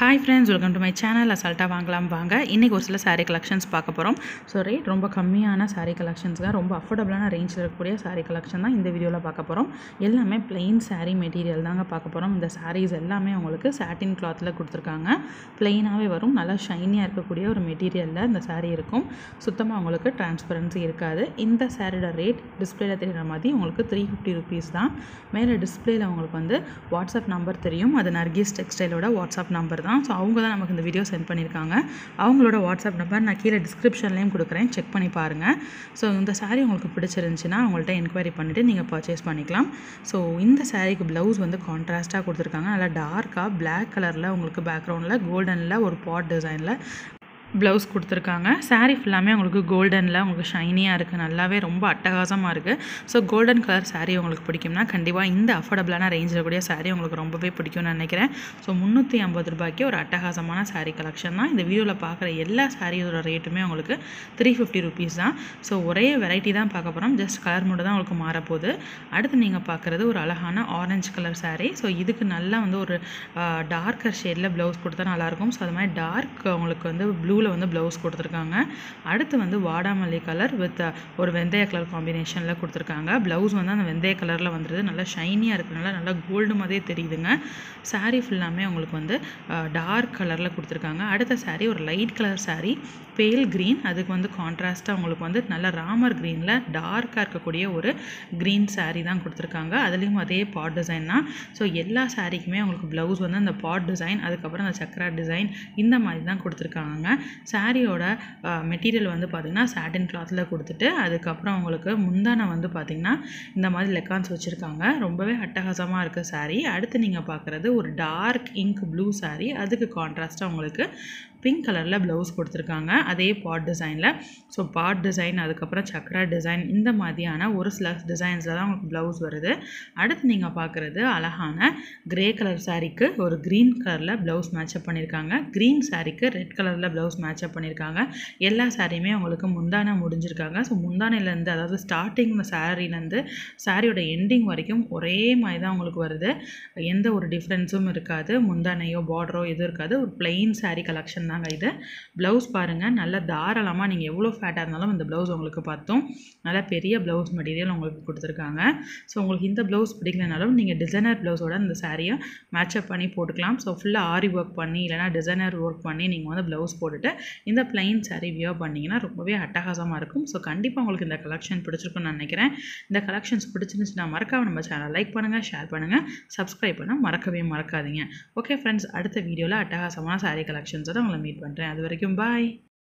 hi friends welcome to my channel அசால்ட்டாக வாங்கலாம் வாங்க இன்றைக்கி ஒரு சில சாரீ கலெக்ஷன்ஸ் பார்க்க போகிறோம் ஸோ ரேட் ரொம்ப கம்மியான சாரீ கலெக்ஷன்ஸ் தான் ரொம்ப அஃபோர்டபுளான ரேஞ்சில் இருக்கக்கூடிய சாரீ கலெக்ஷன் தான் இந்த வீடியோவில் பார்க்க போகிறோம் எல்லாமே பிளெயின் சாரீ மெட்டீரியல் தாங்க பார்க்க போகிறோம் இந்த சாரீஸ் எல்லாமே உங்களுக்கு சாட்டின் கிளாத்தில் கொடுத்துருக்காங்க பிளெயினாகவே வரும் நல்லா ஷைனியாக இருக்கக்கூடிய ஒரு மெட்டீரியலில் இந்த சாரீ இருக்கும் சுத்தமாக உங்களுக்கு டிரான்ஸ்பரன்சி இருக்காது இந்த சாரீட ரேட் டிஸ்பிளேல தெரிகிற மாதிரி உங்களுக்கு த்ரீ ஃபிஃப்டி ருபீஸ் தான் மேலே டிஸ்பிளேல உங்களுக்கு வந்து வாட்ஸ்அப் நம்பர் தெரியும் அது நர்கிஸ் டெக்ஸ்டைலோட வாட்ஸ்அப் நம்பர் தான் தான் ஸோ அவங்க தான் நமக்கு இந்த வீடியோ சென்ட் பண்ணியிருக்காங்க அவங்களோட வாட்ஸ்அப் நம்பர் நான் கீழே டிஸ்கிரிப்ஷன்லேயும் கொடுக்குறேன் செக் பண்ணி பாருங்கள் ஸோ இந்த சாரீ உங்களுக்கு பிடிச்சிருந்துச்சின்னா அவங்கள்ட்ட என்கொயரி பண்ணிவிட்டு நீங்கள் பர்ச்சேஸ் பண்ணிக்கலாம் ஸோ இந்த சாரீக்கு ப்ளவுஸ் வந்து கான்ட்ராஸ்ட்டாக கொடுத்துருக்காங்க நல்லா டார்க்காக பிளாக் கலரில் உங்களுக்கு பேக்ரவுண்டில் கோல்டனில் ஒரு பாட் டிசைனில் ப்ளவுஸ் கொடுத்துருக்காங்க சாரீ ஃபுல்லாமே உங்களுக்கு கோல்டனில் உங்களுக்கு ஷைனியாக இருக்குது நல்லாவே ரொம்ப அட்டகாசமாக இருக்குது ஸோ கோல்டன் கலர் சாரீ உங்களுக்கு பிடிக்கும்னா கண்டிப்பாக இந்த அஃபோர்டபுளான ரேஞ்சில் கூடிய சாரீ உங்களுக்கு ரொம்பவே பிடிக்கும்னு நினைக்கிறேன் ஸோ முந்நூற்றி ஐம்பது ரூபாய்க்கு ஒரு அட்டகாசமான சாரீ கலெக்ஷன் தான் இந்த வீடியோவில் பார்க்குற எல்லா சாரியோட ரேட்டுமே உங்களுக்கு த்ரீ ஃபிஃப்டி ருபீஸ் தான் ஸோ ஒரே வெரைட்டி தான் பார்க்க போகிறோம் ஜஸ்ட் கலர் மட்டும் தான் உங்களுக்கு மாறப்போகுது அடுத்து நீங்கள் பார்க்குறது ஒரு அழகான ஆரஞ்சு கலர் சாரீ ஸோ இதுக்கு நல்லா வந்து ஒரு டார்க்கர் ஷேடில் ப்ளவுஸ் கொடுத்தா நல்லாயிருக்கும் ஸோ அது மாதிரி டார்க் உங்களுக்கு வந்து ப்ளூ ப்ளூவில் வந்து ப்ளவுஸ் கொடுத்துருக்காங்க அடுத்து வந்து வாடாமல்லி கலர் வித் uh, ஒரு வெந்தய கலர் காம்பினேஷனில் கொடுத்துருக்காங்க ப்ளவுஸ் வந்து அந்த வெந்தய கலரில் வந்துடுது நல்லா ஷைனியாக இருக்கிறனால நல்லா கோல்டு மாதிரியே தெரியுதுங்க சாரீ ஃபுல்லாமே உங்களுக்கு வந்து டார்க் uh, கலரில் கொடுத்துருக்காங்க அடுத்த சாரீ ஒரு லைட் கலர் சாரீ பேல் க்ரீன் அதுக்கு வந்து கான்ட்ராஸ்ட்டாக உங்களுக்கு வந்து நல்லா ராமர் க்ரீனில் டார்க்காக இருக்கக்கூடிய ஒரு க்ரீன் சாரீ தான் கொடுத்துருக்காங்க அதுலேயும் அதே பாட் டிசைன் தான் ஸோ எல்லா சாரீக்குமே உங்களுக்கு ப்ளவுஸ் வந்து அந்த பாட் டிசைன் அதுக்கப்புறம் அந்த சக்கரா டிசைன் இந்த மாதிரி தான் கொடுத்துருக்காங்க சாரியோட மெட்டீரியல் வந்து பார்த்திங்கன்னா சாட்டன் கிளாத்தில் கொடுத்துட்டு அதுக்கப்புறம் உங்களுக்கு முந்தானை வந்து பார்த்திங்கன்னா இந்த மாதிரி லெக்கான்ஸ் வச்சுருக்காங்க ரொம்பவே அட்டகாசமாக இருக்குது சாரீ அடுத்து நீங்கள் பார்க்குறது ஒரு டார்க் இங்க் ப்ளூ சாரீ அதுக்கு கான்ட்ராஸ்ட்டாக உங்களுக்கு பிங்க் கலரில் ப்ளவுஸ் கொடுத்துருக்காங்க அதே பாட் டிசைனில் ஸோ பாட் டிசைன் அதுக்கப்புறம் சக்ரா டிசைன் இந்த மாதிரியான ஒரு சில டிசைன்ஸில் தான் உங்களுக்கு ப்ளவுஸ் வருது அடுத்து நீங்கள் பார்க்குறது அழகான கிரே கலர் சாரீக்கு ஒரு க்ரீன் கலரில் ப்ளவுஸ் மேட்சப் பண்ணியிருக்காங்க க்ரீன் சாரீக்கு ரெட் கலரில் ப்ளவுஸ் மேட்சப் பண்ணியிருக்காங்க எல்லா சாரியுமே அவங்களுக்கு முந்தானை முடிஞ்சிருக்காங்க ஸோ முந்தானையிலேருந்து அதாவது ஸ்டார்டிங் சாரிலேருந்து சாரியோட எண்டிங் வரைக்கும் ஒரே மாதிரி தான் அவங்களுக்கு வருது எந்த ஒரு டிஃப்ரென்ஸும் இருக்காது முந்தானையோ பார்டரோ எதுவும் இருக்காது ஒரு பிளெயின் சாரீ கலெக்ஷன் தாங்க இது ப்ளவுஸ் பாருங்கள் நல்லா தாராளமாக நீங்கள் எவ்வளோ ஃபேட்டாக இருந்தாலும் இந்த ப்ளவுஸ் உங்களுக்கு பார்த்தோம் நல்லா பெரிய ப்ளவுஸ் மெட்டீரியல் உங்களுக்கு கொடுத்துருக்காங்க ஸோ உங்களுக்கு இந்த ப்ளவுஸ் பிடிக்கலனாலும் நீங்கள் டிசைனர் ப்ளவுஸோட இந்த சாரியை மேட்சப் பண்ணி போட்டுக்கலாம் ஸோ ஃபுல்லாக ஆரி ஒர்க் பண்ணி இல்லைனா டிசைனர் ஒர்க் பண்ணி நீங்கள் வந்து ப்ளவுஸ் போட்டுட்டு இந்த பிளைன் சாரி வியோ பண்ணிங்கன்னா ரொம்பவே அட்டகாசமாக இருக்கும் ஸோ கண்டிப்பாக உங்களுக்கு இந்த கலெக்ஷன் பிடிச்சிருக்குன்னு நினைக்கிறேன் இந்த கலெக்ஷன்ஸ் பிடிச்சிருந்துச்சுன்னா மறக்காம நம்ம சேனலை லைக் பண்ணுங்கள் ஷேர் பண்ணுங்கள் சப்ஸ்கிரைப் பண்ண மறக்கவே மறக்காதீங்க ஓகே ஃப்ரெண்ட்ஸ் அடுத்த வீடியோவில் அட்டகாசமான சாரீ கலெக்ஷன்ஸோட உங்களை மீட் பண்ணுறேன் அது வரைக்கும் பாய்